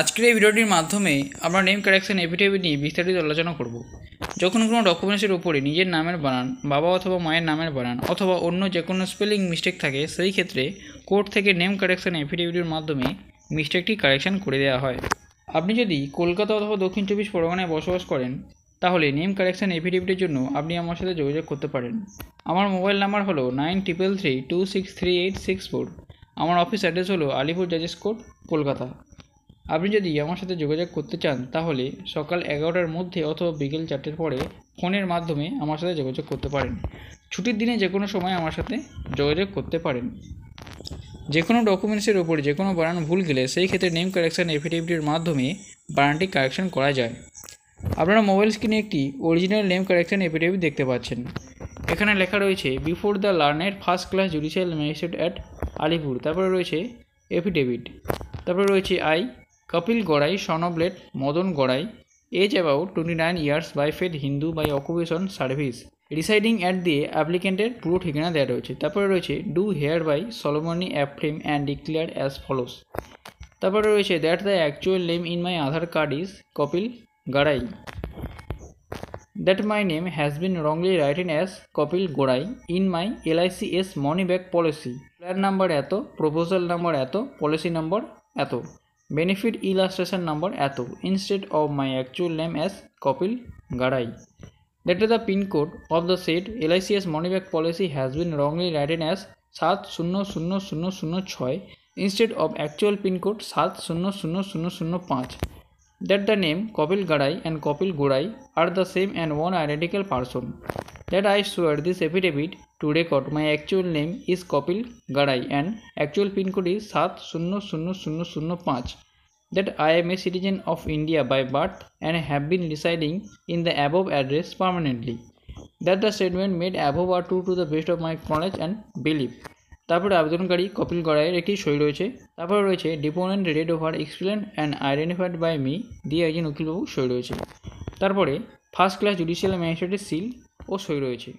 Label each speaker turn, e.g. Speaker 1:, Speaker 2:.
Speaker 1: আজকের এই ভিডিওটির মাধ্যমে আমরা নেম কারেকশন এফিডেভিট নিয়ে বিস্তারিত আলোচনা করব যখন কোনো ডকুমেন্টসের উপরে নিজের নামের বানান বাবা অথবা মায়ের নামের বানান অথবা অন্য যে কোনো স্পেলিং মিস্টেক থাকে সেই ক্ষেত্রে কোর্ট থেকে নেম কারেকশন এফিডেভিটের মাধ্যমে মিস্টেকটি কারেকশন করে দেওয়া হয় আপনি যদি কলকাতা অথবা দক্ষিণ চব্বিশ পরগনায় বসবাস করেন তাহলে নেম কারেকশন এফিডেভিটের জন্য আপনি আমার সাথে যোগাযোগ করতে পারেন আমার মোবাইল নাম্বার হলো nine triple three two six three eight six four আমার অফিস অ্যাড্রেস হলো আলিপুর জাজেস কোর্ট কলকাতা আপনি যদি আমার সাথে যোগাযোগ করতে চান তাহলে সকাল এগারোটার মধ্যে অথবা বিকেল চারটের পরে ফোনের মাধ্যমে আমার সাথে যোগাযোগ করতে পারেন ছুটির দিনে যে কোনো সময় আমার সাথে যোগাযোগ করতে পারেন যে কোনো ডকুমেন্টসের ওপর যে কোনো বানান ভুল গেলে সেই ক্ষেত্রে নেম কারেকশান এফিডেভিটির মাধ্যমে বানানটি কারেকশন করা যায় আপনারা মোবাইল স্ক্রিনে একটি অরিজিনাল নেম কারেকশান এফিডেভিট দেখতে পাচ্ছেন এখানে লেখা রয়েছে before the learner first class judicial magistrate at Alipore তারপরে রয়েছে এফিডেভিট তারপরে রয়েছে I Kapil son son of Madan Garai age about twenty nine years by faith Hindu by occupation service residing at দিয়ে অ্যাপ্লিকেন্টের পুরো ঠিকানা দেওয়া রয়েছে তারপরে রয়েছে do hereby solemnly affirm and declare as follows তারপরে রয়েছে that the actual name in my Aadhaar card is Kapil Garai that my name has been wrongly written as Kapil Gorai in my LIC's money back policy plan number এত proposal number এত policy number এত benefit illustration number Atu instead of my actual name as Kapil Garai. That is the pin code of the said LICS money back policy has been wrongly written as 700006 instead of actual pin code 700005. That the name Kapil Garai and Kapil Gurai are the same and one identical person. that I swear this affidavit to record my actual name is Kapil Gadai and actual pin code is 700005 that I am a citizen of India by birth and have been residing in the above address permanently that the statement made above are true to the best of my knowledge and belief তারপরে আবেদনকারী কপিল গড়াইয়ের একটি সই রয়েছে তারপরে রয়েছে deponent read over explained and identified by me দিয়ে একজন উকিলবাবু সই রয়েছে তারপরে ফার্স্ট ক্লাস জুডিশিয়াল ম্যাজিস্ট্রেটের সিল ও সই রয়েছে